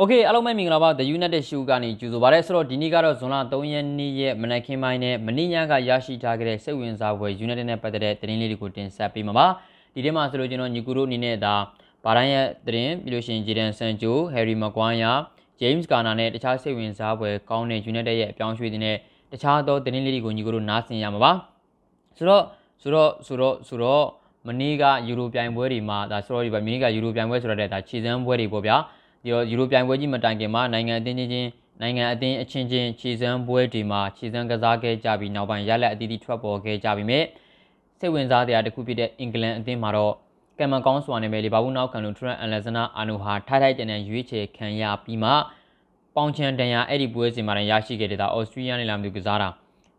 โอเคအားလုံးပဲမင်္ဂလာပါ The United Show ကနေကြိုဆိုပါရစေဆိုတော့ဒီနေ့ကတော့ဇွန်လ3ရက်နေ့ရဲ့မနက်ခင်းပိုင်းနဲ့မနေ့ညကရရှိထားခဲ့တဲ့စိတ်ဝင်စားဖွယ် United နဲ့ပတ်သက်တဲ့သတင်းလေးတွေကိုတင်ဆက်ပေးမှာပါဒီထဲမှာဆိုလို့ကျွန်တော်ညီကူတို့အနေနဲ့ဒါဘာတိုင်းရဲ့သတင်းပြီးလို့ရှိရင်ဂျေဒန်ဆန်ဂျို Harry Maguire James Garner နဲ့တခြားစိတ်ဝင်စားဖွယ်ကောင်းတဲ့ United ရဲ့အပြောင်းရွှေ့တဲ့တခြားသောသတင်းလေးတွေကိုညီကူတို့နားဆင်ရမှာပါဆိုတော့ဆိုတော့ဆိုတော့ဆိုတော့မနေ့ကယူရိုပြိုင်ပွဲတွေမှာဒါဆိုတော့ဒီပါမနေ့ကယူရိုပြိုင်ပွဲဆိုတော့တဲ့ဒါခြေစမ်းပွဲတွေပေါ့ဗျာယူရိုပြိုင်ပွဲကြီးမတိုင်ခင်မှာနိုင်ငံအသင်းချင်းနိုင်ငံအသင်းအချင်းချင်းခြေစမ်းပွဲတွေမှာခြေစမ်းကစားခဲ့ကြပြီးနောက်ပိုင်းရလက်အသီးသီးထွက်ပေါ်ခဲ့ကြပြီးမြဲစိတ်ဝင်စားစရာတစ်ခုဖြစ်တဲ့အင်္ဂလန်အသင်းမှာတော့ကံမကောင်းစွာနဲ့ပဲလီဗာပူးနောက်ခံလူထရန့်အန်လက်ဇနာအာနိုဟာထိုက်ထိုက်တန်တန်ရွေးချယ်ခံရပြီးမှပေါင်ချန်တန်ရာအဲ့ဒီပွဲစဉ်မှာရရှိခဲ့တဲ့ဒါအော်စတြေးလျနဲ့လာမျိုးကစားတာ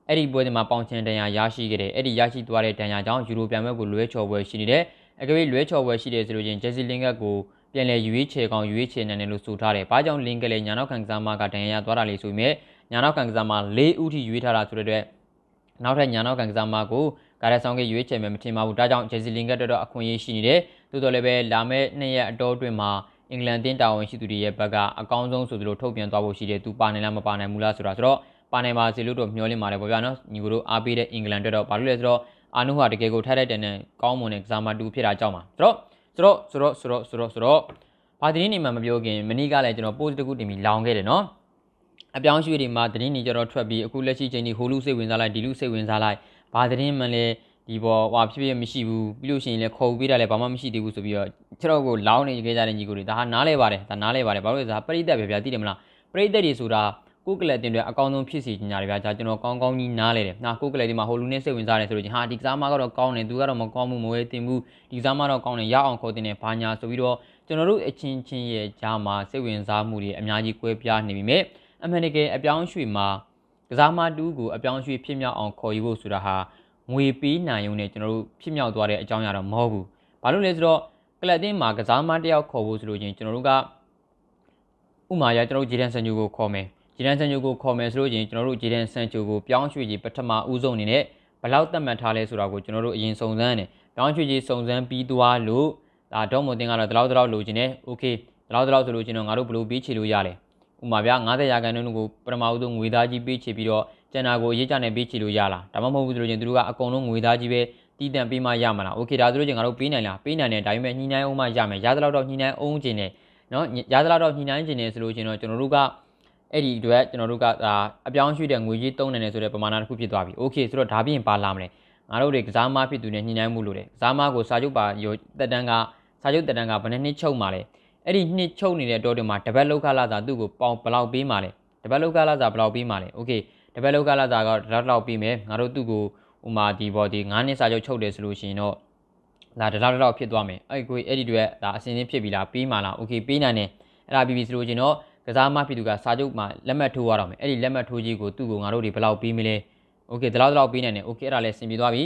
အဲ့ဒီပွဲစဉ်မှာပေါင်ချန်တန်ရာရရှိခဲ့တယ်အဲ့ဒီရရှိသွားတဲ့တန်ရာကြောင့်ယူရိုပြိုင်ပွဲကိုလွဲချော်ပွဲရှိနေတယ်အကြိမ်လွဲချော်ပွဲရှိတယ်ဆိုလို့ချင်းဂျက်စီလင်ကတ်ကိုပြန်လည်ရွေးချယ်ကောင်ရွေးချယ်နိုင်တယ်လို့ဆိုထားတယ်။ဘာကြောင့်လင်ကလေးညာနောက်ခံကစားမကဒဏ်ရာရသွားတာလေဆိုပေမဲ့ညာနောက်ခံကစားမ၄ဦးထိရွေးထားတာဆိုတဲ့အတွက်နောက်ထပ်ညာနောက်ခံကစားမကိုကာရက်ဆောင်ကရွေးချယ်မယ်မထင်ပါဘူး။ဒါကြောင့်ဂျယ်စီလင်ကတော်တော်အခွင့်အရေးရှိနေတယ်။သို့တော်လည်းပဲလာမယ့်နှစ်ရက်အတော်အတွင်းမှာအင်္ဂလန်တင်းတာဝန်ရှိသူတွေရဲ့ဘက်ကအကောင်းဆုံးဆိုသလိုထုတ်ပြန်သွားဖို့ရှိတယ်။သူပါနိုင်လားမပါနိုင်ဘူးလားဆိုတာဆိုတော့ပါနိုင်ပါစေလို့တော့မျှော်လင့်ပါတယ်ပေါ့ဗျာနော်။ညီကိုတို့အားပေးတဲ့အင်္ဂလန်အတွက်တော့ဘာလို့လဲဆိုတော့အာနုဟာတကယ်ကိုထိုက်တဲ့တန်နဲ့ကောင်းမွန်တဲ့ကစားမတူဖြစ်တာကြောင့်ပါ။ဆိုတော့ဆိုတော့ဆိုတော့ဆိုတော့ဆိုတော့ဆိုတော့ဘာသတင်းနေမှမပြောခင်မနေ့ကလည်းကျွန်တော် post တခုတင်ပြီးလောင်ခဲ့တယ်နော်အပြောင်းရွှေ့တွေမှာသတင်းတွေကြတော့ထွက်ပြီးအခုလက်ရှိချိန်ဒီဟိုလူစိတ်ဝင်စားလိုက်ဒီလူစိတ်ဝင်စားလိုက်ဘာသတင်းမှလည်းဒီပေါ်ဟာဖြစ်ဖြစ်မရှိဘူးပြီးလို့ရှိရင်လည်းခေါ်ပေးတာလည်းဘာမှမရှိသေးဘူးဆိုပြီးတော့ကျွန်တော်ကိုလောင်းနေခဲ့ကြတဲ့ညီကိုတွေဒါဟာနားလဲပါတယ်ဒါနားလဲပါတယ်ဘာလို့လဲဆိုတော့ပရိသတ်ပဲဗျာသိတယ်မလားပရိသတ်တွေဆိုတာကိုကလပ်တင်တွေအကောင်းဆုံးဖြစ်စီကြညာတွေဗျာဒါကျွန်တော်ကောင်းကောင်းကြီးနားလဲတယ်။ဟာကိုကလပ်ဒီမှာဟိုလူနဲ့စိတ်ဝင်စားတယ်ဆိုလို့ချင်းဟာဒီကစားမကတော့ကောင်းတယ်သူကတော့မကောင်းဘူးမဝဲတင်ဘူးဒီကစားမတော့ကောင်းတယ်ရအောင်ခေါ်တင်တယ်ဘာညာဆိုပြီးတော့ကျွန်တော်တို့အချင်းချင်းရဲ့ကြားမှာစိတ်ဝင်စားမှုတွေအများကြီးကွဲပြားနေပြီမြဲအမှန်တကယ်အပြောင်းရွှေ့မှာကစားမတူးကိုအပြောင်းရွှေ့ဖြစ်မြောက်အောင်ခေါ်ယူဖို့ဆိုတာဟာငွေပေးနိုင်ုံနဲ့ကျွန်တော်တို့ဖြစ်မြောက်သွားတဲ့အကြောင်းအရာတော့မဟုတ်ဘူး။ဘာလို့လဲဆိုတော့ကလပ်တင်မှာကစားမတယောက်ခေါ်ဖို့ဆိုလို့ချင်းကျွန်တော်တို့ကဥမာရကျွန်တော်တို့ဂျေဒန်ဆန်ယူကိုခေါ်မယ်။ဂျီဒန်ဆန်ချိုကိုခေါ်မယ်ဆိုလို့ရင်ကျွန်တော်တို့ဂျီဒန်ဆန်ချိုကိုပြောင်းရွှေ့ကြီးပထမဦးဆုံးအနေနဲ့ဘလောက်သတ်မှတ်ထားလဲဆိုတာကိုကျွန်တော်တို့အရင်စုံစမ်းတယ်ပြောင်းရွှေ့ကြီးစုံစမ်းပြီးသွားလို့ဒါတော့မတင်ကတော့ဒီလောက်ဒီလောက်လိုချင်တယ်โอเคဒီလောက်ဒီလောက်ဆိုလို့ကျွန်တော်ငါတို့ဘလို့ပေးချေလို့ရလဲဥမာဗျာ90ရာခိုင်နှုန်းကိုပထမဦးဆုံးငွေသားကြီးပေးချေပြီးတော့ကျန်တာကိုအရေးကြနဲ့ပေးချေလို့ရလားဒါမှမဟုတ်ဘူးဆိုလို့ချင်းသူတို့ကအကုန်လုံးငွေသားကြီးပဲတည်တံ့ပေးမှရမှာလားโอเคဒါဆိုလို့ချင်းငါတို့ပေးနိုင်လားပေးနိုင်တယ်ဒါပေမဲ့ညှိနှိုင်းအောင်မှရမယ်ရသလောက်တော့ညှိနှိုင်းအောင်ခြင်းနဲ့နော်ရသလောက်တော့ညှိနှိုင်းခြင်းနဲ့ဆိုလို့ချင်းတော့ကျွန်တော်တို့ကအဲ့ဒီအတွက်ကျွန်တော်တို့ကဒါအပြောင်းရွှေ့တဲ့ငွေကြီးသုံးနိုင်တယ်ဆိုတဲ့ပမာဏတစ်ခုဖြစ်သွားပြီ။ Okay ဆိုတော့ဒါပြင်ပါလာမလဲ။ငါတို့တွေကစားမဖြစ်သူနဲ့ညှိနှိုင်းမှုလို့တယ်။စားမကိုစာချုပ်ပါရောတက်တန်းကစာချုပ်တက်တန်းကဘယ်နှစ်နှစ်ချုပ်မှာလဲ။အဲ့ဒီနှစ်ချုပ်နေတဲ့အတော်တွေမှာတပတ်လောက်ခလာစာသူ့ကိုပေါင်ဘလောက်ပေးမှာလဲ။တပတ်လောက်ခလာစာဘလောက်ပေးမှာလဲ။ Okay တပတ်လောက်ကလာတာကတလောက်လောက်ပြီးမယ်ငါတို့သူ့ကိုဥမာဒီဘော်ဒီ9နှစ်စာချုပ်ချုပ်တယ်ဆိုလို့ရှိရင်တော့ဒါတလောက်တလောက်ဖြစ်သွားမယ်အဲ့ကိုအဲ့ဒီတွေဒါအစင်းစင်းဖြစ်ပြီလားပြီးမှလားโอเคပြီးနိုင်တယ်အဲ့ဒါပြီးပြီဆိုလို့ရှိရင်တော့ကစားမဖြစ်သူကစာချုပ်မှာလက်မှတ်ထိုးရတော့မယ်အဲ့ဒီလက်မှတ်ထိုးကြီးကိုသူ့ကိုငါတို့တွေဘယ်လောက်ပေးမလဲโอเคဒီလောက်ဒီလောက်ပေးနိုင်တယ်โอเคအဲ့ဒါလည်းအဆင်ပြေသွားပြီ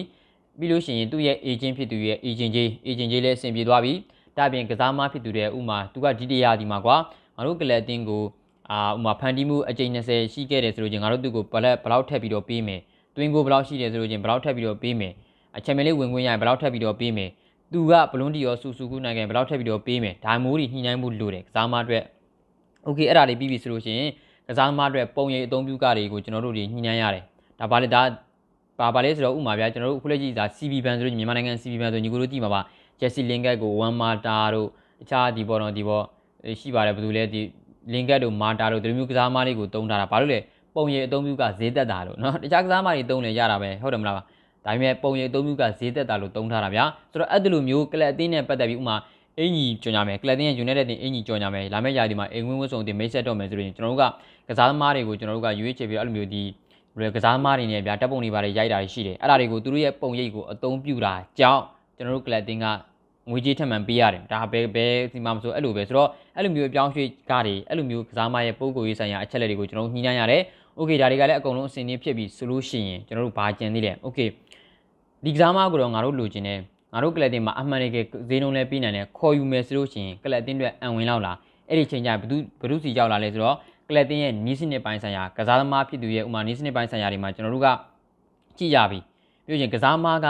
ပြီးလို့ရှိရင်သူ့ရဲ့ agent ဖြစ်သူရဲ့ agent ကြီး agent ကြီးလည်းအဆင်ပြေသွားပြီဒါပြင်ကစားမဖြစ်သူတွေဥမာသူကဒီတရားဒီမှာကွာငါတို့ကလပ်အသင်းကိုအာဥမာဖန်တီးမှုအကြိမ်20ရှိခဲ့တယ်ဆိုလို့ချင်းငါတို့သူ့ကိုဘလက်ဘလောက်ထက်ပြီးတော့ပေးမယ်တွင်းကိုဘလောက်ရှိတယ်ဆိုလို့ချင်းဘလောက်ထက်ပြီးတော့ပေးမယ်အချက်မလေးဝင်ခွင့်ရရင်ဘလောက်ထက်ပြီးတော့ပေးမယ်သူကဘလွန်တီရောစူစူကူနိုင်ငံဘလောက်ထက်ပြီးတော့ပေးမယ်ဒါမျိုးတွေညှိနှိုင်းမှုလိုတယ်ကစားမအတွက်โอเคအဲ့ဒါလေးပြီးပြီဆိုလို့ရှိရင်ကစားသမားအတွက်ပုံရိပ်အသုံးပြုကတွေကိုကျွန်တော်တို့တွေညှိနှိုင်းရတယ်ဒါပါလေဒါပါပါလေဆိုတော့ဥမာဗျာကျွန်တော်တို့အခုလက်ရှိဒါ CB ဘန်ဆိုလို့မြန်မာနိုင်ငံ CB ဘန်ဆိုညီကိုတို့ကြည့်ပါပါ Jesse Lingard ကို1 Mata တို့တခြားဒီပေါ်တော့ဒီပေါ်ရှိပါတယ်ဘယ်သူလဲဒီ Lingard တို့ Mata တို့ဒီလိုမျိုးကစားသမားတွေကိုတုံးထားတာဘာလို့လဲပုံရိပ်အသုံးပြုကဈေးသက်တာလို့เนาะတခြားကစားသမားတွေတုံးလဲရတာပဲဟုတ်တယ်မလားဒါပေမဲ့ပုံရိပ်အသုံးပြုကဈေးသက်တာလို့တုံးထားတာဗျာဆိုတော့အဲ့ဒီလိုမျိုးကလပ်အသင်းနဲ့ပတ်သက်ပြီးဥမာအင်ကြီးကြော်ညာမယ်ကလပ်တင်ရဲ့ United တင်အင်ကြီးကြော်ညာမယ်လာမယ့်ရာသီမှာအိမ်ဝင်ဝတ်စုံတင်မိတ်ဆက်တော့မယ်ဆိုရင်ကျွန်တော်တို့ကကစားသမားတွေကိုကျွန်တော်တို့ကရွေးချယ်ပြီးအဲ့လိုမျိုးဒီကစားသမားတွေနဲ့ဗျာတပ်ပုံတွေပါတယ်ရိုက်တာရှိတယ်အဲ့ဒါတွေကိုသူတို့ရဲ့ပုံရိပ်ကိုအသုံးပြုတာကြောင့်ကျွန်တော်တို့ကလပ်တင်ကငွေကြေးထက်မှန်ပေးရတယ်ဒါပဲပဲဒီမှာမဆိုအဲ့လိုပဲဆိုတော့အဲ့လိုမျိုးအပြောင်းရွှေ့ကားတွေအဲ့လိုမျိုးကစားမရဲ့ပုံကိုရေးဆိုင်ရာအချက်လက်တွေကိုကျွန်တော်ညှိနှိုင်းရတယ်။ Okay ဒါတွေကလည်းအကုန်လုံးအစင်းနေဖြစ်ပြီဆိုလို့ရှိရင်ကျွန်တော်တို့ဘာကျင်သေးလဲ။ Okay ဒီကစားမကိုတော့ငါတို့လိုချင်တဲ့ငါတို့ကလပ်တင်မှာအမှန်တကယ်ဈေးနှုန်းလဲပြီးနိုင်တယ်ခေါ်ယူမယ်ဆိုလို့ရှိရင်ကလပ်တင်အတွက်အံဝင်လောက်လာအဲ့ဒီချိန်ကျဘသူဘသူစီရောက်လာလဲဆိုတော့ကလပ်တင်ရဲ့နီးစနစ်ပိုင်းဆိုင်ရာကစားသမားဖြစ်သူရဲ့ဥမာနီးစနစ်ပိုင်းဆိုင်ရာတွေမှာကျွန်တော်တို့ကကြည့်ရပြီပြောရင်ကစားမားက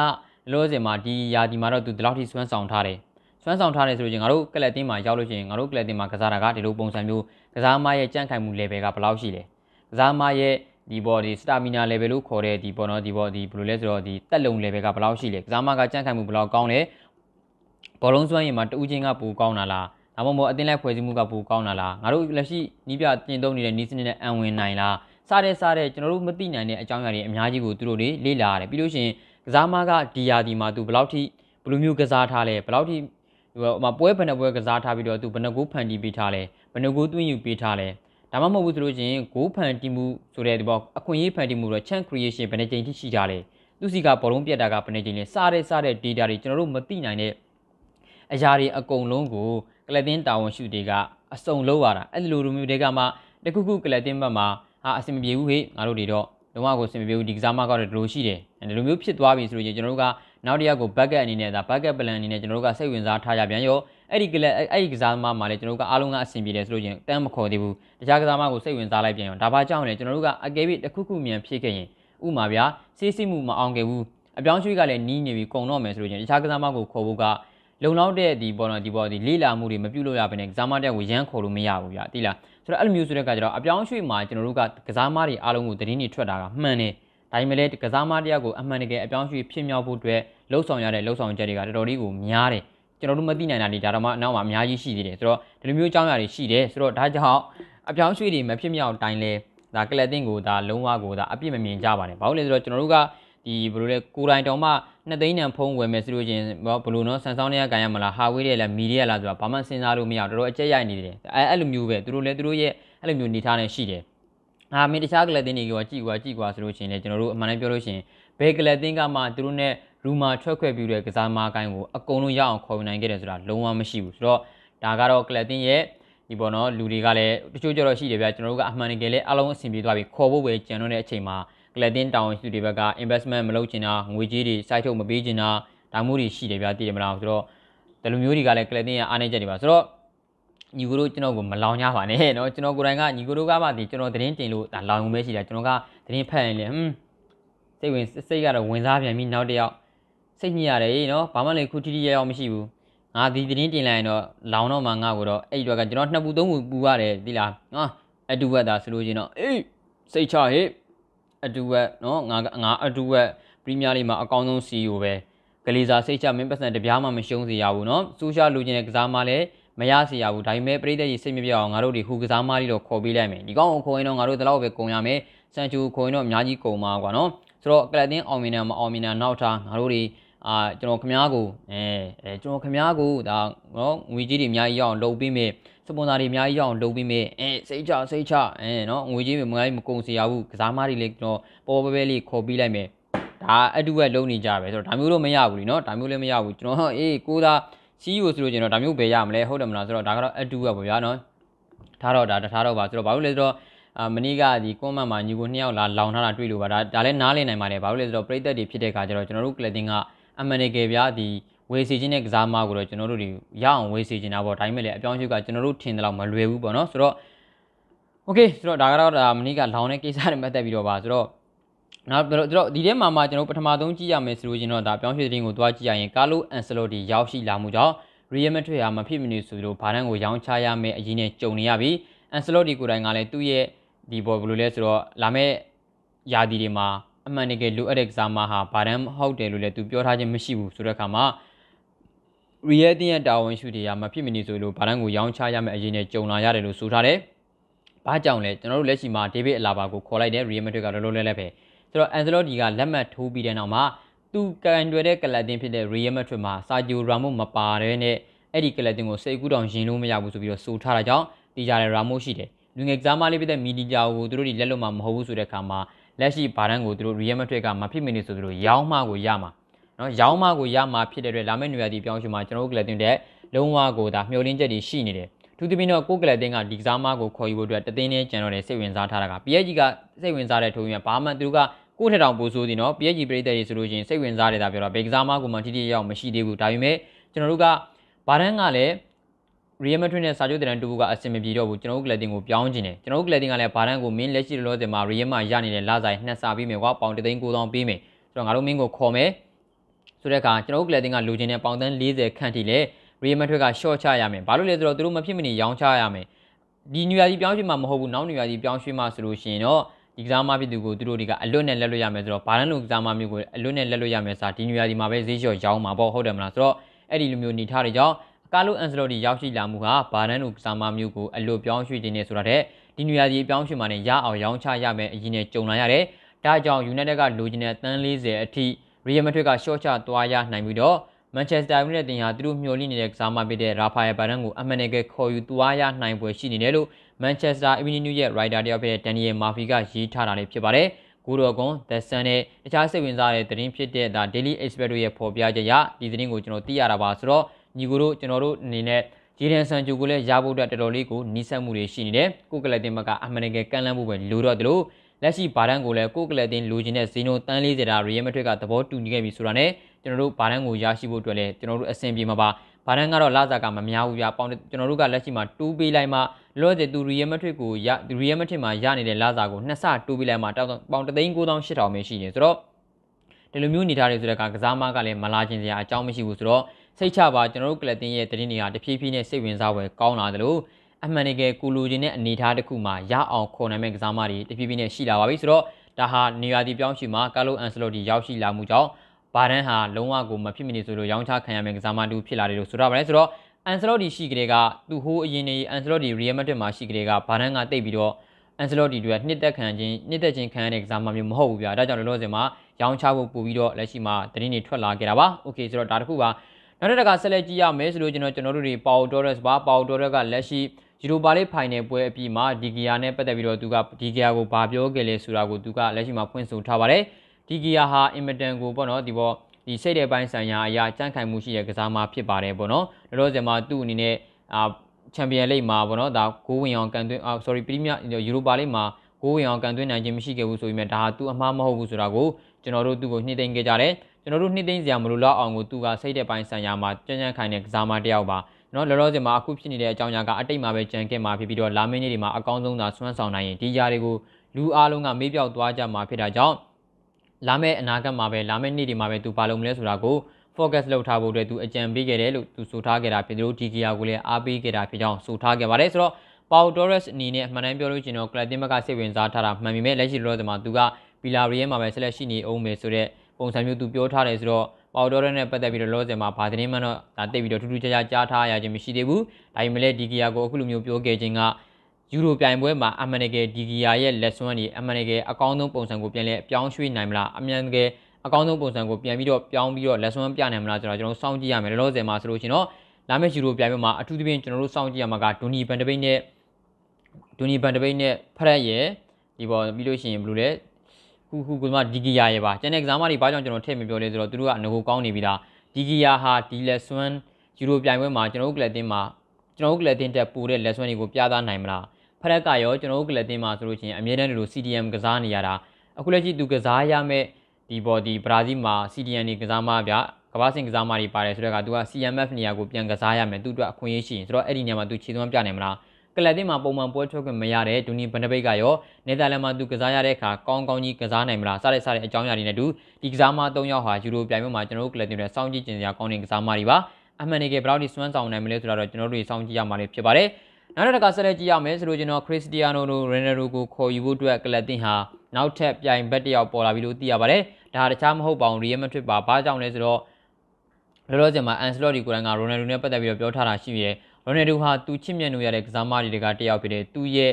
လို့စင်မှာဒီယာဒီမှာတော့သူဒီလောက်ထိစွမ်းဆောင်ထားတယ်စွမ်းဆောင်ထားတယ်ဆိုရင်ငါတို့ကလပ်တင်မှာရောက်လို့ရှိရင်ငါတို့ကလပ်တင်မှာကစားတာကဒီလိုပုံစံမျိုးကစားမားရဲ့ကြန့်ခိုင်မှု level ကဘယ်လောက်ရှိလဲကစားမားရဲ့ဒီဘော်ဒီစတာမီနာ level လို့ခေါ်တဲ့ဒီဘော်နော်ဒီဘော်ဒီဘယ်လိုလဲဆိုတော့ဒီတက်လုံ level ကဘယ်လောက်ရှိလဲကစားမကကြန့်ခိုင်မှုဘယ်လောက်ကောင်းလဲဘောလုံးစွမ်းရည်မှာတူးချင်းကပိုကောင်းတာလားဒါမှမဟုတ်အသင်းလိုက်ဖွဲ့စည်းမှုကပိုကောင်းတာလားငါတို့လက်ရှိနီးပြတင်သုံးနေတဲ့နီးစနစ်နဲ့အံဝင်နိုင်လားစတဲ့စတဲ့ကျွန်တော်တို့မသိနိုင်တဲ့အကြောင်းအရာတွေအများကြီးကိုသူတို့တွေလေ့လာရတယ်ပြီးလို့ရှိရင်ကစားမကဒီယာဒီမှာသူဘယ်လောက်ထိဘယ်လိုမျိုးကစားထားလဲဘယ်လောက်ထိဟိုမှာပွဲဘယ်နှပွဲကစားထားပြီးတော့သူဘယ်နှကိုဖန်တီးပေးထားလဲဘယ်နှကိုတွင်းယူပေးထားလဲဒါမှမဟုတ်ဘူးဆိုလို့ချင်း goal ဖန်တီးမှုဆိုတဲ့ဒီပေါ်အခွင့်အရေးဖန်တီးမှုတော့ chance creation ဘယ်နှကြိမ်ထိရှိကြလဲသူစီကဘောလုံးပြတ်တာကဘယ်နှကြိမ်လဲစတဲ့စတဲ့ data တွေကျွန်တော်တို့မသိနိုင်တဲ့အရာတွေအကုန်လုံးကိုကလပ်တင်းတာဝန်ရှိတွေကအစုံလုံးရတာအဲ့ဒီလိုလိုမျိုးတွေကမှတခုခုကလပ်တင်းဘက်မှာဟာအဆင်မပြေဘူးဟေ့ငါတို့တွေတော့လုံးဝကိုအဆင်မပြေဘူးဒီကစားမကတော့ဒီလိုရှိတယ်ဒီလိုမျိုးဖြစ်သွားပြီဆိုလို့ချင်းကျွန်တော်တို့ကနောက်တစ်ယောက်ကို bucket အနေနဲ့ဒါ bucket plan အနေနဲ့ကျွန်တော်တို့ကစိတ်ဝင်စားထားကြပြန်ရောအဲ့ဒီကလအဲ့ဒီကစားသမားမှာလည်းကျွန်တော်တို့ကအားလုံးကအဆင်ပြေတယ်ဆိုလို့ချင်းတမ်းမခေါ်သေးဘူးတခြားကစားသမားကိုစိတ်ဝင်စားလိုက်ပြန်ရောဒါပါကြောင့်လည်းကျွန်တော်တို့ကအကယ်၍တစ်ခုခုမြန်ဖြစ်ခဲ့ရင်ဥမာဗျာစီးစီးမှုမအောင်ခဲ့ဘူးအပြောင်းရွှေ့ကလည်းနီးနေပြီးကုံတော့မယ်ဆိုလို့ချင်းတခြားကစားသမားကိုခေါ်ဖို့ကလုံလောက်တဲ့ဒီပေါ်တော့ဒီပေါ်ဒီလေးလာမှုတွေမပြုတ်လို့ရပါနဲ့ကစားမတက်ကိုရမ်းခေါ်လို့မရဘူးဗျာတိလားဆိုတော့အဲ့လိုမျိုးဆိုတဲ့အခါကျတော့အပြောင်းရွှေ့မှာကျွန်တော်တို့ကကစားမတွေအားလုံးကိုတည်င်းနေထွက်တာကမှန်တယ်ဒါပေမဲ့လည်းကစားမတယောက်ကိုအမှန်တကယ်အပြောင်းအရွှေ့ဖြစ်မြောက်ဖို့အတွက်လှုပ်ဆောင်ရတဲ့လှုပ်ဆောင်ချက်တွေကတော်တော်လေးကိုများတယ်ကျွန်တော်တို့မသိနိုင်တာတွေဒါတော့မှအနောက်မှာအများကြီးရှိသေးတယ်ဆိုတော့ဒီလိုမျိုးအကြောင်းအရာတွေရှိတယ်ဆိုတော့ဒါကြောင့်အပြောင်းရွှေ့တွေမဖြစ်မြောက်တိုင်းလဲဒါကလပ်တင်းကိုဒါလုံးဝကိုဒါအပြစ်မမြင်ကြပါနဲ့ဘာလို့လဲဆိုတော့ကျွန်တော်တို့ကဒီဘယ်လိုလဲကိုတိုင်တောင်မှနှစ်သိန်းတန်ဖုံးဝယ်မယ်ဆိုလို့ချင်းဘယ်လိုနော်ဆန်ဆောင်တွေကကန်ရမလားဟာဝေးတွေလားမီဒီယာလားဆိုတာဘာမှစဉ်းစားလို့မရတော့တော်တော်အကျက်ရိုက်နေတယ်အဲအဲ့လိုမျိုးပဲသူတို့လည်းသူတို့ရဲ့အဲ့လိုမျိုးနေထားနေရှိတယ်အာမင်းတခြားကလပ်တင်းတွေကကြည်ကွာကြည်ကွာဆိုလို့ရှိရင်လည်းကျွန်တော်တို့အမှန်တမ်းပြောလို့ရှိရင်ဘယ်ကလပ်တင်းကမှသူတို့နဲ့ရူမာထွက်ခွဲပြီးတဲ့ကစားမအကိုင်းကိုအကုန်လုံးရအောင်ခေါ်ဝင်နိုင်ခဲ့တယ်ဆိုတာလုံးဝမရှိဘူးဆိုတော့ဒါကတော့ကလပ်တင်းရဲ့ဒီပေါ်တော့လူတွေကလည်းတချို့ကြတော့ရှိတယ်ဗျာကျွန်တော်တို့ကအမှန်တကယ်လည်းအလုံးအဆင်ပြေသွားပြီခေါ်ဖို့ပဲကြံတော့တဲ့အချိန်မှာကလပ်တင်းတောင်းသူတွေဘက်က investment မလုပ်ချင်တာငွေကြေးတွေစိုက်ထုတ်မပေးချင်တာဒါမျိုးတွေရှိတယ်ဗျာသိတယ်မလားဆိုတော့ဒီလိုမျိုးတွေကလည်းကလပ်တင်းရဲ့အားနည်းချက်တွေပါဆိုတော့ညီကိုတို့ကျွန်တော်ကိုမလောင်ကြပါနဲ့เนาะကျွန်တော်ကိုယ်တိုင်ကညီကိုတို့ကမှဒီကျွန်တော်သတင်းတင်လို့ဒါလောင်ုံပဲရှိတာကျွန်တော်ကသတင်းဖတ်ရင်လည်းဟွန်းစိတ်ဝင်စိတ်ကတော့ဝင်စားပြန်ပြီးနောက်တစ်ယောက်စိတ်ညစ်ရတယ်เนาะဘာမှလည်းခုထိထိရအောင်မရှိဘူးငါဒီသတင်းတင်လိုက်ရင်တော့လောင်တော့မှငါ့ကိုတော့အဲ့ဒီတော့ကကျွန်တော်နှစ်ပူသုံးပူပူရတယ်ဒီလားနော်အတူဝက်တာဆိုလို့ချင်းတော့အေးစိတ်ချဟေ့အတူဝက်နော်ငါငါအတူဝက်ပရီးမီးယားလိမှာအကောင်းဆုံး CEO ပဲကလေးစားစိတ်ချမင်းပတ်စံတပြားမှမရှုံးစေရဘူးနော်ဆိုရှယ်လိုချင်တဲ့ကစားမှလည်းမရစီရဘူးဒါပေမဲ့ပရိသတ်ကြီးစိတ်မပြောက်အောင်ငါတို့တွေဟူကစားမားလေးတော့ခေါ်ပေးလိုက်မယ်ဒီကောင်ကိုခေါ်ရင်တော့ငါတို့တလောက်ပဲကုန်ရမယ်စံချူခေါ်ရင်တော့အများကြီးကုန်မှာကွာနော်ဆိုတော့ကလတ်တင်းအောင်မြင်တယ်မအောင်မြင်တယ်နောက်ထားငါတို့တွေအာကျွန်တော်ခမားကိုအဲကျွန်တော်ခမားကိုဒါနော်ငွေကြီးတွေအများကြီးရအောင်လုပ်ပေးမယ်စပွန်ဆာတွေအများကြီးရအောင်လုပ်ပေးမယ်အဲစိတ်ချစိတ်ချအဲနော်ငွေကြီးတွေမကြီးမကုန်စရာဘူးကစားမားတွေလည်းကျွန်တော်ပေါ်ပေါ်ပဲပဲလေးခေါ်ပေးလိုက်မယ်ဒါအတူပဲလုပ်နေကြပဲဆိုတော့ဒါမျိုးတော့မရဘူးလीเนาะဒါမျိုးလည်းမရဘူးကျွန်တော်အေးကိုသားရှိယူဆိုလို့ကျွန်တော်ဒါမျိုးပဲရမလဲဟုတ်တယ်မလားဆိုတော့ဒါကတော့အတူပဲပေါ့ဗျာနော်ထားတော့ဒါထားတော့ပါဆိုတော့ဘာလို့လဲဆိုတော့အာမနေ့ကဒီ comment မှာညီကိုနှစ်ယောက်လာလောင်ထားတာတွေ့လို့ပါဒါဒါလည်းနားလည်နိုင်ပါတယ်ဘာလို့လဲဆိုတော့ပြည်သက်တွေဖြစ်တဲ့ခါကျတော့ကျွန်တော်တို့ clothing ကအမှန်တကယ်ဗျာဒီဝေစီချင်းတဲ့ကစားမကိုတော့ကျွန်တော်တို့ဒီရအောင်ဝေစီချင်တာပေါ့ဒါပေမဲ့လည်းအပြောင်းအရွှေ့ကကျွန်တော်တို့ထင်တယ်လောက်မလွယ်ဘူးပေါ့နော်ဆိုတော့ okay ဆိုတော့ဒါကတော့ဒါမနေ့ကလောင်တဲ့ကိစ္စတွေပတ်သက်ပြီးတော့ပါဆိုတော့နောက်တော့ဒီထဲမှာမှကျွန်တော်ပထမဆုံးကြည့်ရမယ်ဆိုလို့ရှင်တော့ဒါပြောင်းရွှေ့တင်းကိုတွားကြည့်ရရင်ကာလိုအန်ဆလိုတီရောက်ရှိလာမှုကြောင့်ရီယယ်မက်ထရစ်ဟာမဖြစ်မနေဆိုလို့ဘာဒန်ကိုရောင်းချရမယ်အရင်နဲ့ကြုံနေရပြီအန်ဆလိုတီကိုယ်တိုင်ကလည်းသူ့ရဲ့ဒီဘောဘယ်လိုလဲဆိုတော့လာမယ့်ယာတီတွေမှာအမှန်တကယ်လိုအပ်တဲ့ကစားမဟာဘာဒန်ဟုတ်တယ်လို့လည်းသူပြောထားခြင်းမရှိဘူးဆိုတဲ့အခါမှာရီယယ်တင်းရဲ့တာဝန်ရှိတွေကမဖြစ်မနေဆိုလို့ဘာဒန်ကိုရောင်းချရမယ်အရင်နဲ့ကြုံလာရတယ်လို့ဆိုထားတယ်။ဘာကြောင့်လဲကျွန်တော်တို့လက်ရှိမှာဒေးဗစ်အလာဘာကိုခေါ်လိုက်တဲ့ရီယယ်မက်ထရစ်ကလောလောလတ်လတ်ပဲ။ဆိုတော့ Ancelotti ကလက်မှတ်ထိုးပြီးတဲ့နောက်မှာသူကန်တွယ်တဲ့ကလပ်တင်ဖြစ်တဲ့ Real Madrid မှာ Sergio Ramos မပါတဲ့နဲ့အဲ့ဒီကလပ်တင်ကိုစိတ်ကူးတောင်ရင်လို့မရဘူးဆိုပြီးတော့ဆိုထားတာကြောင့်တည်ကြတဲ့ Ramos ရှိတယ်လူငယ်ကစားမလေးဖြစ်တဲ့ Media ကိုသူတို့ဒီလက်လွတ်မှာမဟုတ်ဘူးဆိုတဲ့အခါမှာလက်ရှိဘာရန်ကိုသူတို့ Real Madrid ကမဖြစ်မနေဆိုသူတို့ရောင်းမှကိုရမှာနော်ရောင်းမကိုရမှာဖြစ်တဲ့အတွက်လာမယ့်နေရာဒီပြောင်းရှင်မှာကျွန်တော်တို့ကလပ်တင်တဲ့လုံးဝကိုဒါမျှော်လင့်ချက်တွေရှိနေတယ်သူတပင်းတော့ကိုကလပ်တင်ကဒီကစားမကိုခေါ်ယူဖို့အတွက်တသင်းနဲ့ကြံတော့တယ်စိတ်ဝင်စားထားတာက PSG ကစိတ်ဝင်စားတဲ့ထိုးရင်ဘာမှသူတို့ကကိုယ့်ထက်တောင်ပိုဆိုးသည်နော် PSG ပြည်သက်ရေးဆိုလို့ရှိရင်စိတ်ဝင်စားတယ်ဒါပြောတော့ဘယ်ကစားမကူမှထိထိရောက်မရှိသေးဘူးဒါပေမဲ့ကျွန်တော်တို့ကဘာတန်းကလည်း Real Madrid နဲ့စာချုပ်တင်တူကအဆင်မပြေတော့ဘူးကျွန်တော်တို့ကလပ်တင်ကိုပြောင်းချင်တယ်ကျွန်တော်တို့ကလပ်တင်ကလည်းဘာတန်းကိုမင်းလက်ရှိလောဆယ်မှာ Real မှာရနေတဲ့လစာနှစ်စာပေးမယ်ကွာပေါင်3,900ပေးမယ်ဆိုတော့ငါတို့မင်းကိုခေါ်မယ်ဆိုတဲ့အခါကျွန်တော်တို့ကလပ်တင်ကလိုချင်တဲ့ပေါင်သန်း40ခန့်ထိလဲ Real Madrid က short ချရမယ်ဘာလို့လဲဆိုတော့သူတို့မဖြစ်မနေရောင်းချရမယ်ဒီနွေရာသီပြောင်းရွှေ့မှာမဟုတ်ဘူးနောက်နွေရာသီပြောင်းရွှေ့မှာဆိုလို့ရှိရင်တော့ဒီကစားမဖြစ်သူကိုသူတို့တွေကအလွတ်နဲ့လက်လွတ်ရမယ်ဆိုတော့ဘာလန်လိုကစားမမျိုးကိုအလွတ်နဲ့လက်လွတ်ရမယ်ဆိုတာဒီနေရာဒီမှာပဲဈေးလျှော့ရောင်းမှာပေါ့ဟုတ်တယ်မလားဆိုတော့အဲ့ဒီလိုမျိုးနေထားတဲ့ကြောင့်ကာလိုအန်ဆလိုတီရောက်ရှိလာမှုဟာဘာလန်လိုကစားမမျိုးကိုအလွတ်ပြောင်းရွှေ့ခြင်းနဲ့ဆိုတာတဲ့ဒီနေရာဒီပြောင်းရွှေ့မှာနဲ့ရအောင်ရောင်းချရမယ်အရင်နဲ့ကြုံလာရတယ်ဒါကြောင့် United ကလိုချင်တဲ့တန်း40အထိ Real Madrid ကရှော့ချသွားရနိုင်ပြီးတော့ Manchester United တင်ဟာသူတို့မျှော်လင့်နေတဲ့ကစားမဖြစ်တဲ့ Rafael Varane ကိုအမှန်တကယ်ခေါ်ယူသွားရနိုင်ပွဲရှိနေတယ်လို့ Manchester Evening News ရဲ့ writer တယောက်ဖြစ်တဲ့ Daniel Murphy ကရေးထားတာလေးဖြစ်ပါတယ်။ကိုတော်ကွန် The Sun နဲ့တခြားစိတ်ဝင်စားတဲ့သတင်းဖြစ်တဲ့ဒါ Daily Express တို့ရဲ့ဖော်ပြချက်အရဒီသတင်းကိုကျွန်တော်သိရတာပါဆိုတော့ညီကိုတို့ကျွန်တော်တို့အနေနဲ့ဂျီဒန်ဆန်ဂျူကိုလည်းရဖို့အတွက်တော်တော်လေးကိုနီးစပ်မှုတွေရှိနေတယ်။ကိုကလက်တင်ဘက်ကအမှန်တကယ်ကန့်လန့်မှုပဲလိုတော့တယ်လို့လက်ရှိဘာဒန်ကိုလည်းကိုကလက်တင်လိုချင်တဲ့ဈေးနှုန်းတန်း40ဒါရီယမထွက်ကသဘောတူညီခဲ့ပြီဆိုတာနဲ့ကျွန်တော်တို့ဘာဒန်ကိုရရှိဖို့အတွက်လည်းကျွန်တော်တို့အဆင်ပြေမှာပါဘာတန်းကတော့လစာကမများဘူးဗျာပေါင်ကျွန်တော်တို့ကလက်ရှိမှာ2ပေးလိုက်မှလောစေသူရီယမထစ်ကိုရရီယမထစ်မှာရနေတဲ့လစာကိုနှစ်ဆ2ပေးလိုက်မှပေါင်3,900ပဲရှိနေဆိုတော့ဒီလိုမျိုးနေထားတယ်ဆိုတဲ့ကကစားမကလည်းမလာခြင်းစရာအကြောင်းမရှိဘူးဆိုတော့စိတ်ချပါကျွန်တော်တို့ကလပ်တင်ရဲ့တရင်တွေကတဖြည်းဖြည်းနဲ့စိတ်ဝင်စားဖွယ်ကောင်းလာတယ်လို့အမှန်တကယ်ကိုလိုချင်တဲ့အနေအထားတစ်ခုမှာရအောင်ခေါ်နိုင်မဲ့ကစားမတွေတဖြည်းဖြည်းနဲ့ရှိလာပါပြီဆိုတော့ဒါဟာနေရာဒီပြောင်းရှိမှာကာလိုအန်ဆလိုတီရောက်ရှိလာမှုကြောင့်ဘာဒန်ဟာလုံးဝကိုမဖြစ်မနေဆိုလို့ရောင်းချခံရမယ့်ကစားမတူဖြစ်လာတယ်လို့ဆိုရပါတယ်ဆိုတော့အန်ဆလော့တီရှိကလေးကသူဟိုးအရင်နေအန်ဆလော့တီရီယယ်မက်ဒရစ်မှာရှိကလေးကဘာဒန်ကတိတ်ပြီးတော့အန်ဆလော့တီတွေကနှစ်သက်ခံခြင်းနှစ်သက်ခြင်းခံရတဲ့ကစားမမျိုးမဟုတ်ဘူးဗျာဒါကြောင့်လောလောဆယ်မှာရောင်းချဖို့ပို့ပြီးတော့လက်ရှိမှာသတင်းတွေထွက်လာခဲ့တာပါโอเคဆိုတော့ဒါတခုပါနောက်တစ်ခါဆက်လက်ကြည့်ရမယ်ဆိုလို့ကျွန်တော်ကျွန်တော်တို့တွေပေါတော်ရက်စ်ပါပေါတော်ရက်ကလက်ရှိယူရိုပါလိဖိုင်နယ်ပွဲအပြီးမှာဒီဂီယာနဲ့ပတ်သက်ပြီးတော့သူကဒီဂီယာကိုဗာပြောခဲ့လဲဆိုတာကိုသူကလက်ရှိမှာဖွင့်ဆိုထားပါတယ်။ဒီဂီယာဟာအင်မတန်ကိုပေါ့နော်ဒီပေါ်ဒီစိတ်တဲ့ပိုင်းဆိုင်ရာအရာကြန့်ခိုင်မှုရှိတဲ့ကစားမဖြစ်ပါတယ်ပေါ့နော်လောလောဆယ်မှာသူ့အနေနဲ့အာချန်ပီယံလိမှာပေါ့နော်ဒါကိုးဝင်အောင်ကန်သွင်းအာ sorry ပရီးမီးယားယူရိုပါလိမှာကိုးဝင်အောင်ကန်သွင်းနိုင်ခြင်းမရှိခဲ့ဘူးဆိုပြီးမှဒါဟာသူ့အမှားမဟုတ်ဘူးဆိုတာကိုကျွန်တော်တို့သူ့ကိုနှိမ့်သိမ့်ခဲ့ကြတယ်ကျွန်တော်တို့နှိမ့်သိမ့်စရာမလိုတော့အောင်ကိုသူကစိတ်တဲ့ပိုင်းဆိုင်ရာမှာကြန့်ကြန့်ခိုင်တဲ့ကစားမတစ်ယောက်ပါနော်လောလောဆယ်မှာအခုဖြစ်နေတဲ့အကြောင်းအရာကအတိတ်မှာပဲကြံခဲ့မှာဖြစ်ပြီးတော့လာမယ့်နေ့တွေမှာအကောင်းဆုံးသာဆွမ်းဆောင်နိုင်ရင်ဒီကြားတွေကိုလူအားလုံးကမေးပြောက်သွားကြမှာဖြစ်တာကြောင့်လာမယ့်အနာဂတ်မှာပဲလာမယ့်နေ့တွေမှာပဲသူပါလုံးမလဲဆိုတာကို focus လုပ်ထားဖို့အတွက်သူအကြံပေးခဲ့တယ်လို့သူဆိုထားခဲ့တာဖြစ်တယ်လို့ဒီဂီယာကိုလည်းအားပေးခဲ့တာဖြစ်ကြောင်းဆိုထားခဲ့ပါတယ်ဆိုတော့ Pau Torres အနေနဲ့အမှန်တမ်းပြောလို့ကျွန်တော် Clatin ဘက်ကစိတ်ဝင်စားထားတာမှန်ပေမဲ့လက်ရှိလောလောဆယ်မှာသူက Villarreal ရဲ့မှာပဲ select ရှိနေအောင်မယ်ဆိုတော့ပုံစံမျိုးသူပြောထားတယ်ဆိုတော့ Pau Torres နဲ့ပတ်သက်ပြီးတော့လောဆယ်မှာဘာသတင်းမှတော့ဒါတိတ်ပြီးတော့ထူးထူးခြားခြားကြားထားရခြင်းမရှိသေးဘူးဒါပေမဲ့ဒီဂီယာကိုအခုလိုမျိုးပြောခဲ့ခြင်းကယူရိုပြိုင်ပွဲမှာအမန်နဂယ်ဒီဂီယာရဲ့လက်စွမ်းတွေအမန်နဂယ်အကောင်းဆုံးပုံစံကိုပြန်လဲပြောင်းရွှေ့နိုင်မလားအမြန်တကယ်အကောင်းဆုံးပုံစံကိုပြန်ပြီးတော့ပြောင်းပြီးတော့လက်စွမ်းပြနိုင်မလားကျွန်တော်ကျွန်တော်စောင့်ကြည့်ရမယ်လောလောဆယ်မှာဆိုလို့ရှင်တော့လာမယ့်ယူရိုပြိုင်ပွဲမှာအထူးသဖြင့်ကျွန်တော်တို့စောင့်ကြည့်ရမှာကဒူနီဘန်ဒဘိတ်နဲ့ဒူနီဘန်ဒဘိတ်နဲ့ဖရက်ရဲ့ဒီပေါ်ပြီးလို့ရှိရင်ဘယ်လိုလဲခုခုကမှဒီဂီယာရဲ့ပါကျန်တဲ့ကစားမတွေဘာကြောင့်ကျွန်တော်ထည့်မပြောလဲဆိုတော့သူတို့ကအငိုကောင်းနေပြီလားဒီဂီယာဟာဒီလက်စွမ်းယူရိုပြိုင်ပွဲမှာကျွန်တော်တို့ကလပ်တင်မှာကျွန်တော်တို့ကလပ်တင်တက်ပိုတဲ့လက်စွမ်းတွေကိုပြသနိုင်မလားဖရက်ကရောကျွန်တော်တို့ကလပ်တင်မှာဆိုလို့ရှိရင်အမြဲတမ်းဒီလို CDM ကစားနေရတာအခုလက်ရှိသူကစားရမဲ့ဒီဘော်ဒီဘရာဇီးမှာ CDM နေကစားမဗျကမ္ဘာစင်ကစားမတွေပါတယ်ဆိုတော့ကသူက CMF နေရာကိုပြန်ကစားရမယ်သူတို့အခွင့်အရေးရှိရင်ဆိုတော့အဲ့ဒီနေရာမှာသူခြေသွမ်းပြနိုင်မလားကလပ်တင်မှာပုံမှန်ပွဲထွက်ခွင့်မရတဲ့ဒူနီဘန်ဒဘိတ်ကရောနယ်သာလန်မှာသူကစားရတဲ့အခါကောင်းကောင်းကြီးကစားနိုင်မလားစတဲ့စတဲ့အကြောင်းအရာတွေနဲ့တူဒီကစားမ၃ယောက်ဟာယူရိုပြိုင်ပွဲမှာကျွန်တော်တို့ကလပ်တင်တွေစောင့်ကြည့်ကြင်စရာကောင်းတဲ့ကစားမတွေပါအမှန်တကယ်ဘယ်လောက်ထိစွမ်းဆောင်နိုင်မလဲဆိုတော့ကျွန်တော်တို့တွေစောင့်ကြည့်ရမှာလေးဖြစ်ပါတယ်။နောက်တစ်ခါဆက်လက်ကြည့်ရမယ်ဆိုလို့ကျွန်တော်ခရစ္စတီယာနိုရိုနယ်ဒိုကိုခေါ်ယူဖို့အတွက်ကလပ်တင်ဟာနောက်ထပ်ပြိုင်ဘက်တစ်ယောက်ပေါ်လာပြီလို့သိရပါတယ်။ဒါတခြားမဟုတ်ပါဘူးရီယယ်မက်ဒရစ်ပါဘာကြောင့်လဲဆိုတော့လောလောဆယ်မှာအန်ဆလော့ဒီကိုယ်တိုင်ကရိုနယ်ဒိုနဲ့ပတ်သက်ပြီးတော့ပြောထားတာရှိရဲရိုနယ်ဒိုဟာသူချစ်မြတ်လို့ရတဲ့ကစားမတွေကတယောက်ဖြစ်တယ်သူရဲ့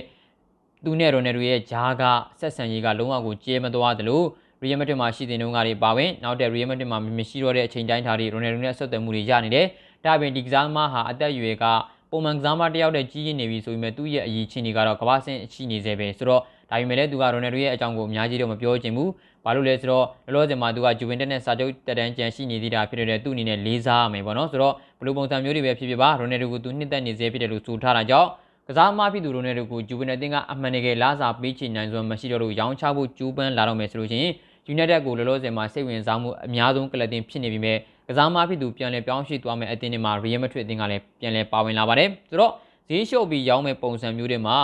သူနဲ့ရိုနယ်ဒိုရဲ့ဂျားကဆက်ဆံရေးကလုံးဝကိုကျဲမသွားသလိုရီယယ်မက်ဒရစ်မှာရှိတဲ့နှုန်းကတွေပါဝင်နောက်တဲ့ရီယယ်မက်ဒရစ်မှာမရှိတော့တဲ့အချိန်တိုင်းထားတွေရိုနယ်ဒိုနဲ့ဆက်သွယ်မှုတွေရနေတယ်ဒါပြင်ဒီကစားမဟာအသက်အရွယ်ကပုံမှန်ကစားမတယောက်တည်းကြီးရင့်နေပြီဆိုပေမဲ့သူ့ရဲ့အရေးချင်းတွေကတော့ကမ္ဘာစင်ရှိနေသေးပဲဆိုတော့ဒါပေမဲ့လည်းသူကရိုနယ်ဒိုရဲ့အကြောင်းကိုအများကြီးတော့မပြောချင်ဘူးဘာလို့လဲဆိုတော့လောလောဆယ်မှာသူကဂျူဗင်တက်နဲ့စာချုပ်တက်တန်းကြံရှိနေသေးတာဖြစ်တဲ့သူ့အနေနဲ့လေးစားရမယ်ပေါ့နော်ဆိုတော့ဘယ်လိုပုံစံမျိုးတွေပဲဖြစ်ဖြစ်ပါရိုနယ်ဒိုကိုသူနှစ်သက်နေသေးဖြစ်တယ်လို့ဆိုထားတာကြောင့်ကစားမဖြစ်သူရိုနယ်ဒိုကိုဂျူဗင်တက်ကအမှန်တကယ်လားစာပေးချင်နိုင်စွမ်းမရှိတော့လို့ရောင်းချဖို့ကြိုးပမ်းလာတော့မယ်ဆိုလို့ရှိရင် United ကိုလောလောဆယ်မှာစိတ်ဝင်စားမှုအများဆုံးကလပ်တင်ဖြစ်နေပြီးမြဲကစားမဖြစ်သူပြန်လည်ပြောင်းရွှေ့သွားမယ့်အသင်းတွေမှာ Real Madrid အသင်းကလည်းပြန်လည်ပါဝင်လာပါတယ်ဆိုတော့ဈေးလျှော့ပြီးရောင်းမယ့်ပုံစံမျိုးတွေမှာ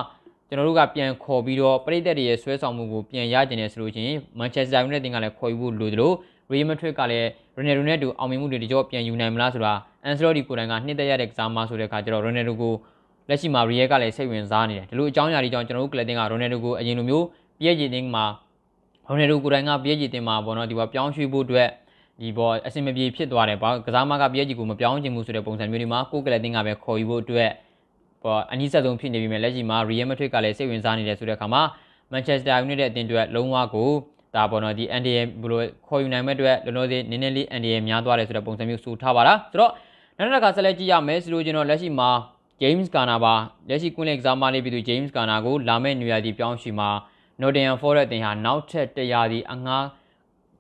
ကျွန်တော်တို့ကပြန်ခေါ်ပြီးတော့ပရိသတ်တွေရဲ့ဆွဲဆောင်မှုကိုပြန်ရကျင်တယ်ဆိုလို့ချင်း Manchester United အသင်းကလည်းခေါ်ယူဖို့လိုသလို Real Madrid ကလည်း Ronaldo နဲ့တူအောင်မြင်မှုတွေတကြောပြန်ယူနိုင်မလားဆိုတာ Ancelotti ကိုယ်တိုင်ကနှစ်သက်ရတဲ့ကစားမဆိုတဲ့အခါကျတော့ Ronaldo ကိုလက်ရှိမှာ Real ကလည်းစိတ်ဝင်စားနေတယ်ဒီလိုအကြောင်းအရာတွေကြောင့်ကျွန်တော်တို့ကလပ်တင်က Ronaldo ကိုအရင်လိုမျိုးပြည့်ရည်တင်းမှာဘောနေတို့ကိုယ်တိုင်ကပြည့်ကြည်တင်မှာပေါ့နော်ဒီဘောပြောင်းရွှေ့ဖို့အတွက်ဒီဘောအဆင်မပြေဖြစ်သွားတယ်ဘောကစားမကပြည့်ကြည်ကိုမပြောင်းချင်ဘူးဆိုတဲ့ပုံစံမျိုးဒီမှာကိုယ်ကလည်းတင်းကပဲခေါ်ယူဖို့အတွက်ဘောအနည်းဆက်ဆုံးဖြစ်နေပြီမြဲလက်ရှိမှာ Real Madrid ကလည်းစိတ်ဝင်စားနေတယ်ဆိုတဲ့အခါမှာ Manchester United အသင်းအတွက်လုံးဝကိုဒါပေါ်တော့ဒီ NDA ဘလို့ခေါ်ယူနိုင်မဲ့အတွက်လုံးလုံးစီနည်းနည်းလေး NDA များသွားတယ်ဆိုတဲ့ပုံစံမျိုးဆိုထားပါလားဆိုတော့နောက်တစ်ခါဆက်လက်ကြည့်ရမယ်ဆိုလို့ကျွန်တော်လက်ရှိမှာ James Garner ပါလက်ရှိကွင်းလယ်ကစားမလေးပြည်သူ James Garner ကိုလာမယ့်နေရာဒီပြောင်းရွှေ့မှာ Nottingham Forest တင်ဟာနောက်ထပ်တရာသီအငှား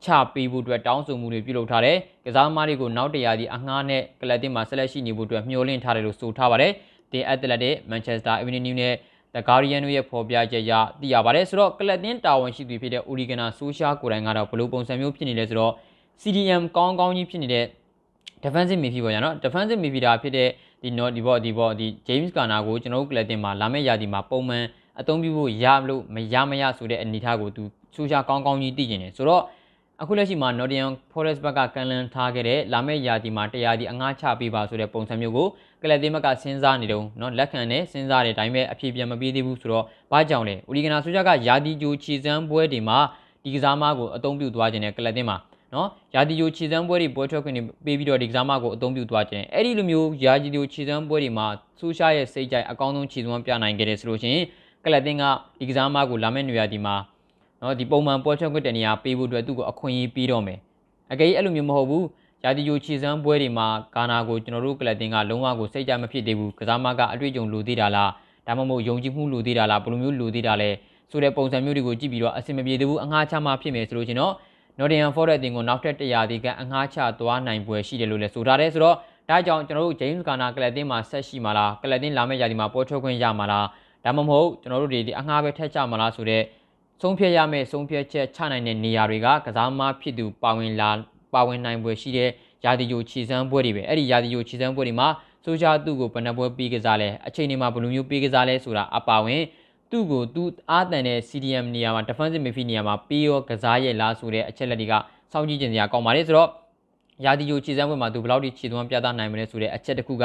ချပေးဖို့အတွက်တောင်းဆိုမှုတွေပြုလုပ်ထားတယ်။ကစားသမားတွေကိုနောက်တရာသီအငှားနဲ့ကလပ်တင်မှာဆက်လက်ရှိနေဖို့အတွက်မျှော်လင့်ထားတယ်လို့ဆိုထားပါတယ်။ The Athletic, Manchester Evening News နဲ့ The Guardian တို့ရဲ့ဖော်ပြချက်အရသိရပါတယ်။ဆိုတော့ကလပ်တင်တာဝန်ရှိသူဖြစ်တဲ့ Origana Social ကိုယ်တိုင်ကတော့ဘလို့ပုံစံမျိုးဖြစ်နေလဲဆိုတော့ CDM ကောင်းကောင်းကြီးဖြစ်နေတဲ့ defensive midfield ပေါ့ညာနော် defensive midfielder ဖြစ်တဲ့ဒီ not ဒီပေါ့ဒီပေါ့ဒီ James Garner ကိုကျွန်တော်တို့ကလပ်တင်မှာလာမယ့်ရာသီမှာပုံမှန်အသုံးပြုဖို့ရမလို့မရမရဆိုတဲ့အနေအထားကိုသူဆိုရှာကောင်းကောင်းကြီးသိကျင်တယ်ဆိုတော့အခုလက်ရှိမှာ Nottingham Forest ဘက်ကကန်လန်ထားခဲ့တဲ့လာမယ့်ရာသီမှာတရားဒီအငှားချပေးပါဆိုတဲ့ပုံစံမျိုးကိုကလပ်သေးမကစဉ်းစားနေတုန်းเนาะလက်ခံနဲ့စဉ်းစားတဲ့ဒါပေမဲ့အဖြေပြန်မပေးသေးဘူးဆိုတော့ဘာကြောင့်လဲ။ Urigana ဆိုကြကရာသီကြိုခြေစမ်းပွဲတွေမှာဒီကစားမကိုအသုံးပြုသွားခြင်းနဲ့ကလပ်သေးမှာနော်ယာတီယိုခြေစမ်းပွဲတွေပွဲထွက်ခွင့်ပေးပြီးတော့ဒီကစားမကိုအသုံးပြုသွားခြင်းအဲ့ဒီလိုမျိုးယာတီယိုခြေစမ်းပွဲတွေမှာဆိုရှာရဲ့စိတ်ကြိုက်အကောင်းဆုံးခြေစွမ်းပြနိုင်ခဲ့တယ်ဆိုလို့ရှိရင်လပ်တင်းကဒီကစားမကိုလာမယ့်နေရာဒီမှာနော်ဒီပုံမှန်ပွဲထွက်ခွင့်တနေရာပေးဖို့အတွက်သူ့ကိုအခွင့်အရေးပေးတော့မယ်အကယ်၍အဲ့လိုမျိုးမဟုတ်ဘူးရာသီယိုခြေစမ်းပွဲတွေမှာကာနာကိုကျွန်တော်တို့ကလပ်တင်းကလုံးဝကိုစိတ်ကြမဖြစ်သေးဘူးကစားမကအတွေ့အကြုံလိုသေးတာလားဒါမှမဟုတ်ယုံကြည်မှုလိုသေးတာလားဘယ်လိုမျိုးလိုသေးတာလဲဆိုတဲ့ပုံစံမျိုးတွေကိုကြည့်ပြီးတော့အဆင်မပြေသေးဘူးအငှားချမှဖြစ်မယ်ဆိုလို့ရှင်တော့ Nottingham Forest အသင်းကိုနောက်ထပ်တရာဒီကအငှားချသွားနိုင်ပွဲရှိတယ်လို့လည်းဆိုထားတယ်ဆိုတော့ဒါကြောင့်ကျွန်တော်တို့ James Garner ကလပ်တင်းမှာဆက်ရှိမှာလားကလပ်တင်းလာမယ့်ရာသီမှာပေါ်ထွက်ခွင့်ရမှာလားဒါမှမဟုတ်ကျွန်တော်တို့တွေဒီအငှားပဲထက်ကြမလားဆိုတော့ဆုံးဖြတ်ရမယ့်ဆုံးဖြတ်ချက်ချနိုင်တဲ့နေရာတွေကကစားမဖြစ်သူပါဝင်လာပါဝင်နိုင်ပွဲရှိတဲ့ရာသီယိုခြေစမ်းပွဲတွေပဲအဲ့ဒီရာသီယိုခြေစမ်းပွဲတွေမှာဆိုချာသူ့ကိုဘယ်နှပွဲပေးကစားလဲအချိန်တွေမှာဘယ်လိုမျိုးပေးကစားလဲဆိုတာအပါဝင်သူ့ကိုသူအာတန်တဲ့ CDM နေရာမှာ defensive midfield နေရာမှာပေးရောကစားရဲ့လားဆိုတဲ့အချက်လက်တွေကစောင့်ကြည့်ကြင်စရာကောင်းပါတယ်ဆိုတော့ရာသီယိုခြေစမ်းပွဲမှာသူဘယ်လောက်ထိခြေသွမ်းပြသနိုင်မလဲဆိုတဲ့အချက်တစ်ခုက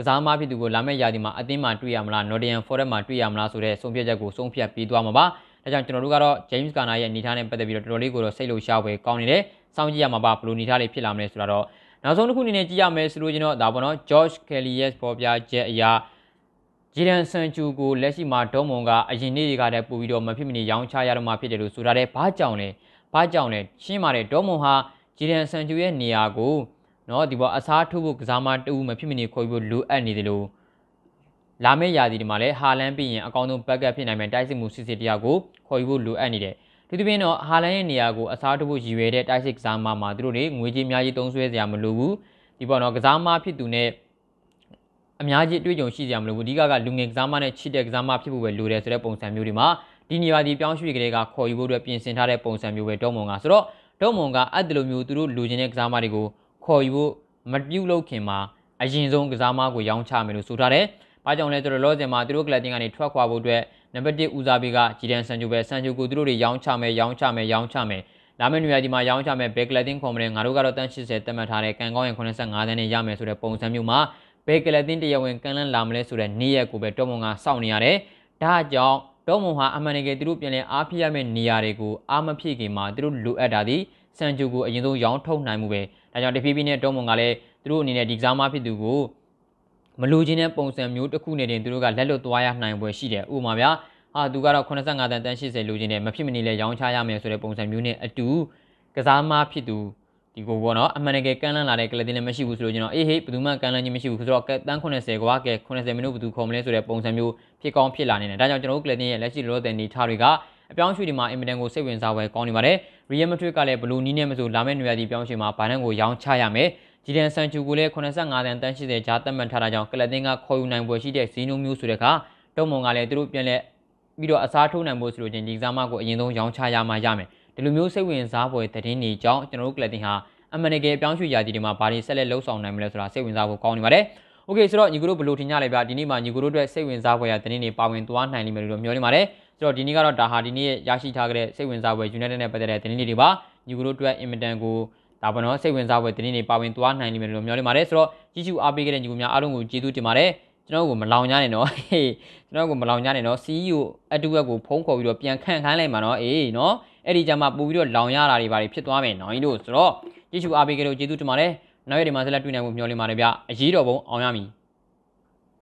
ကစားမဖြစ်သူကိုလာမယ့်ရာသီမှာအသင်းမှာတွေ့ရမလား Nottingham Forest မှာတွေ့ရမလားဆိုတဲ့ဆုံးဖြတ်ချက်ကိုဆုံးဖြတ်ပြီးသွားမှာပါ။ဒါကြောင့်ကျွန်တော်တို့ကတော့ James Garner ရဲ့အနေထားနဲ့ပတ်သက်ပြီးတော့တော်တော်လေးကိုတော့စိတ်လို့ရှားပွဲကောင်းနေတယ်။စောင့်ကြည့်ရမှာပါဘယ်လိုအနေထားလေးဖြစ်လာမလဲဆိုတာတော့နောက်ဆုံးတစ်ခုအနေနဲ့ကြည့်ရမယ်ဆိုလို့ကျွန်တော်ဒါပေါ့နော် George Kelly ရဲ့ပေါ်ပြချက်အရာဂျီဒန်ဆန်ချူကိုလက်ရှိမှာဒေါမွန်ကအရင်နေ့တွေကတည်းပို့ပြီးတော့မဖြစ်မနေရောင်းချရတော့မှဖြစ်တယ်လို့ဆိုထားတယ်။ဘာကြောင့်လဲ။ဘာကြောင့်လဲ။ရှင်းပါတယ်ဒေါမွန်ဟာဂျီဒန်ဆန်ချူရဲ့နေရာကိုနော်ဒီပေါ်အစားထိုးဖို့ကစားမတူမဖြစ်မနေခေါ်ဖို့လိုအပ်နေတယ်လို့လာမယ့်ရာသီဒီမှာလည်းဟာလန်ပြီးရင်အကောင်းဆုံးဘက်ကပ်ဖြစ်နိုင်မယ့်တိုက်စစ်မှုစစ်စစ်တရားကိုခေါ်ယူဖို့လိုအပ်နေတယ်။ဒီသဖြင့်တော့ဟာလန်ရဲ့နေရာကိုအစားထိုးဖို့ရည်ရွယ်တဲ့တိုက်စစ်ကစားမမှာသူတို့တွေငွေကြေးအများကြီးသုံးစွဲစရာမလိုဘူး။ဒီပေါ်တော့ကစားမဖြစ်သူနဲ့အများကြီးတွေ့ကြုံရှိစရာမလိုဘူး။အဓိကကလူငယ်ကစားမနဲ့ချစ်တဲ့ကစားမဖြစ်ဖို့ပဲလိုတယ်ဆိုတဲ့ပုံစံမျိုးတွေမှာဒီနေရာဒီပြောင်းရွှေ့ကလေးကခေါ်ယူဖို့အတွက်ပြင်ဆင်ထားတဲ့ပုံစံမျိုးပဲဒေါမွန်ကဆိုတော့ဒေါမွန်ကအပ်တယ်လို့မျိုးသူတို့လူချင်းတဲ့ကစားမတွေကိုခေါ်ယူဖို့မပြုတ်လောက်ခင်မှာအရင်ဆုံးကစားမကိုရောင်းချမယ်လို့ဆိုထားတယ်။ဘာကြောင့်လဲဆိုတော့လောဆယ်မှာသူတို့ကလပ်တင်ကနေထွက်ခွာဖို့အတွက်နံပါတ်1ဦးစားပေးကဂျီဒန်ဆန်ဂျိုပဲဆန်ဂျိုကိုသူတို့တွေရောင်းချမယ်ရောင်းချမယ်ရောင်းချမယ်လာမယ့်နေရာဒီမှာရောင်းချမယ်ဘက်ကလပ်တင်ခေါ်မယ်ငါတို့ကတော့တန်း80တက်မှတ်ထားတယ်ကန်ကောင်းရင်85တန်းနဲ့ရမယ်ဆိုတဲ့ပုံစံမျိုးမှာဘက်ကလပ်တင်တရားဝင်ကန်လန်းလာမလဲဆိုတဲ့နေ့ရက်ကိုပဲတော်မွန်ကစောင့်နေရတယ်။ဒါကြောင့်တော်မွန်ဟာအမှန်တကယ်သူတို့ပြန်လည်အားဖြစ်ရမယ့်နေရာတွေကိုအားမဖြစ်ခင်မှာသူတို့လိုအပ်တာဒီဆန်ဂျိုကိုအရင်ဆုံးရောင်းထုတ်နိုင်မှုပဲ။။ဒါကြောင့်တဖြည်းဖြည်းနဲ့တုံးမွန်ကလည်းသူတို့အနေနဲ့ဒီကစားမဖြစ်သူကိုမလိုချင်တဲ့ပုံစံမျိုးတစ်ခုနဲ့တင်သူတို့ကလက်လွတ်သွားရနိုင်ပွဲရှိတယ်။ဥပမာဗျာဟာသူကတော့85တန်တန်80လိုချင်တယ်မဖြစ်မနေလဲရောင်းချရမယ်ဆိုတဲ့ပုံစံမျိုးနဲ့အတူကစားမဖြစ်သူဒီကိုပေါ့နော်အမှန်တကယ်ကန်းလန်းလာတဲ့ကလတင်လည်းမရှိဘူးဆိုလို့ကျွန်တော်အေးဟေးဘယ်သူမှကန်းလန်းခြင်းမရှိဘူးဆိုတော့တန်း80ကွာကဲ80မိနစ်ဘယ်သူခေါ်မလဲဆိုတဲ့ပုံစံမျိုးဖြစ်ကောင်းဖြစ်လာနေတယ်ဒါကြောင့်ကျွန်တော်တို့ကလတင်ရဲ့လက်ရှိလောလောဆယ်နေထားတွေကအပြောင်းအရွှေ့ဒီမှာအင်မတန်ကိုစိတ်ဝင်စားပွဲကောင်းနေပါတယ် Real Madrid ကလည်းဘလူနီးနဲ့မဆိုလာမယ့်နေရာဒီပြောင်းရွှေ့မှာဗိုင်နန်ကိုရောင်းချရမယ်။ဂျီဒန်ဆန်ချူကိုလည်း85တန်တန်း80ကြားသတ်မှတ်ထားတာကြောင့်ကလပ်တင်းကခေါ်ယူနိုင်ပွဲရှိတဲ့ဇီနိုမျိုးဆိုတဲ့အခါတုံမုံကလည်းသူတို့ပြန်လဲပြီးတော့အစားထိုးနိုင်ဖို့ဆိုလို့ချင်းဒီကစားမကိုအရင်ဆုံးရောင်းချရမှရမယ်။ဒီလိုမျိုးစိတ်ဝင်စားပွဲသတင်းတွေကြောင့်ကျွန်တော်တို့ကလပ်တင်းဟာအမှန်တကယ်ပြောင်းရွှေ့ရာသီတွေမှာဘာတွေဆက်လက်လှုပ်ဆောင်နိုင်မလဲဆိုတာစိတ်ဝင်စားဖို့ကောင်းနေပါတယ်။ Okay ဆိုတော့ညီကိုတို့ဘယ်လိုထင်ကြလဲဗျာဒီနေ့မှာညီကိုတို့အတွက်စိတ်ဝင်စားဖွယ်ရာသတင်းတွေပါဝင်သွားနိုင်လိမ့်မယ်လို့မျှော်လင့်ပါတယ်။ကျွန်တော်ဒီနေ့ကတော့ဒါဟာဒီနေ့ရရှိထားခဲ့တဲ့စိတ်ဝင်စားဖွယ် United နဲ့ပတ်သက်တဲ့သတင်းလေးတွေပါညီကိုတို့အတွက် Immortan ကိုဒါပေါ်တော့စိတ်ဝင်စားဖွယ်သတင်းတွေပါဝင်သွားနိုင်လိမ့်မယ်လို့မျှော်လင့်ပါတယ်ဆိုတော့ကြီးစုအားပေးခဲ့တဲ့ညီကိုများအားလုံးကိုကျေးဇူးတင်ပါတယ်ကျွန်တော်ကိုမလောင်ညနဲ့နော်ဟေးကျွန်တော်ကိုမလောင်ညနဲ့နော် CEO အတူက်ကိုဖုံးခေါ်ပြီးတော့ပြန်ခန့်ခိုင်းလိုက်မှာနော်အေးနော်အဲ့ဒီကြမှာပို့ပြီးတော့လောင်ရတာတွေပါတွေဖြစ်သွားမယ်နော်ကြီးတို့ဆိုတော့ကြီးစုအားပေးခဲ့လို့ကျေးဇူးတင်ပါတယ်နောက်ရက်ဒီမှာဆက်လက်တွေ့နိုင်ဖို့မျှော်လင့်ပါတယ်ဗျအရေးတော်ပုံအောင်ရမည်